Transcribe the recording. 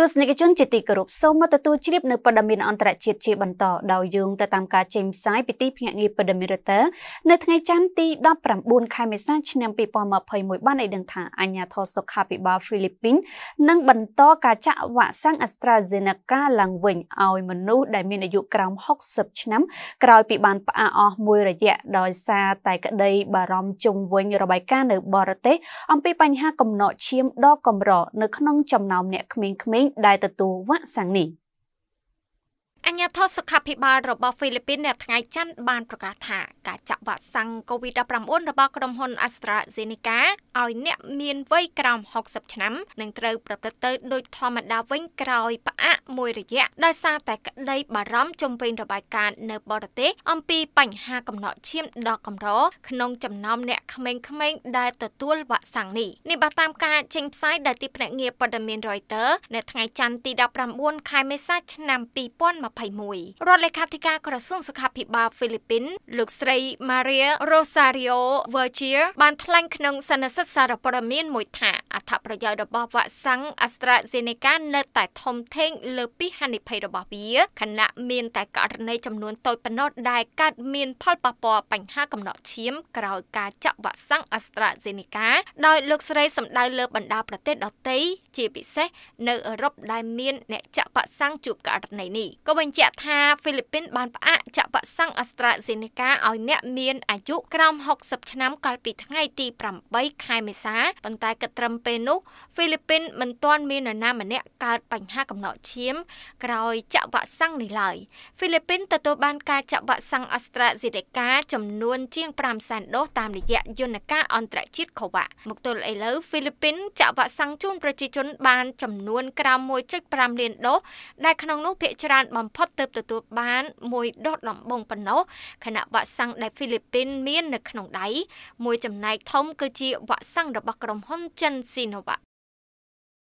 ទស្សនិកជនជាទីគោរពសូមមកទទួលជ្រាបនៅព័ត៌មានអន្តរជាតិជាបន្តដោយយោងទៅតាមការចេញផ្សាយពីទីភ្នាក់ងារព័ត៌មានរ៉ូទ័រនៅថ្ងៃច័ន្ទទី19ខែមេសាឆ្នាំ2021បានឲ្យដឹងថាអាជ្ញាធរសុខាភិបាលហ្វីលីពីននឹងបន្តការចាក់វ៉ាក់សាំង AstraZeneca ឡើងវិញឲ្យមនុស្សដែលមានអាយុក្រោម60ឆ្នាំក្រោយពីបានផ្អាកអស់មួយរយៈដោយសារតែក្តីបារម្ភជុំវិញរបាយការណ៍នៅបរទេសអំពីបញ្ហាកំណកឈាមដ៏កម្រនៅក្នុងចំណោមអ្នកក្មេងៗ đài tập tù vạn sáng nỉ អញ្ញាធិសុខាភិបាលរបស់ហ្វីលីពីននៅថ្ងៃច័ន្ទបានប្រកាសថាការចាក់វ៉ាក់សាំង COVID-19 របស់ក្រុមហ៊ុន AstraZeneca ឲ្យអ្នកមានវ័យក្រោម60ឆ្នាំនឹងត្រូវប្រព្រឹត្តទៅដូចធម្មតាវិញក្រោយផ្អាកមួយរយៈដោយសារតែក្តីបារម្ភជំពេញរបាយការណ៍នៅបរទេសអំពីបញ្ហាកំណត់ឈាមដ៏កម្រក្នុងចំណោមអ្នកក្មេងៗដែលទទួលវ៉ាក់សាំងនេះនេះបើតាមការចេញផ្សាយដោយទីភ្នាក់ងារព័ត៌មាន Reuters នៅថ្ងៃច័ន្ទទី19ខែមេសាឆ្នាំ2020 2021រដ្ឋលេខាធិការក្រសួងសុខាភិបាលហ្វីលីពីនលោកស្រី Maria Rosario Vergier បានថ្លែងក្នុងសន្និសីទសារព័ត៌មានមួយថាអត្ថប្រយោជន៍របស់វ៉ាក់សាំង AstraZeneca នៅតែធំធេងលើពីហានិភ័យរបស់វាខណៈមានតែករណីចំនួនតូចប៉ុណ្ណោះដែលកើតមានផលប៉ះពាល់បញ្ហាកំណត់ឈាមក្រោយការចាក់វ៉ាក់សាំង AstraZeneca ដោយលោកស្រីសម្ដៅលើបណ្ដាប្រទេសដទៃជាពិសេសនៅអឺរ៉ុបដែលមានអ្នកចាក់វ៉ាក់សាំងជួបករណីនេះក៏វិញបញ្ជាក់ថាហ្វីលីពីនបានផ្អាកចាក់វ៉ាក់សាំង AstraZeneca ឲ្យអ្នកមានអាយុក្រោម60ឆ្នាំកាលពីថ្ងៃទី8ខែមេសាប៉ុន្តែគិតត្រឹមពេលនោះហ្វីលីពីនមិនទាន់មាននរណាម្នាក់កើតបញ្ហាកំណកឈាមក្រោយចាក់វ៉ាក់សាំងនេះឡើយហ្វីលីពីនទទួលបានការចាក់វ៉ាក់សាំង AstraZeneca ចំនួន ជាង5សែនដូសតាមរយៈយន្តការអន្តរជាតិ COVAX មកទល់ឥឡូវហ្វីលីពីនចាក់វ៉ាក់សាំងជូនប្រជាជន បានចំនួន ក្រោម1.5លានដូសដែលក្នុងនោះភាគច្រើនបំផុតតទើបទទួលបានមួយដុសដំបងប៉ុណ្ណោះខណៈវ៉ាក់សាំងដែលហ្វីលីពីនមាននៅក្នុងដៃមួយចំណែកធំគឺជាវ៉ាក់សាំងរបស់ក្រុមហ៊ុនចិនស៊ីណូវ៉ា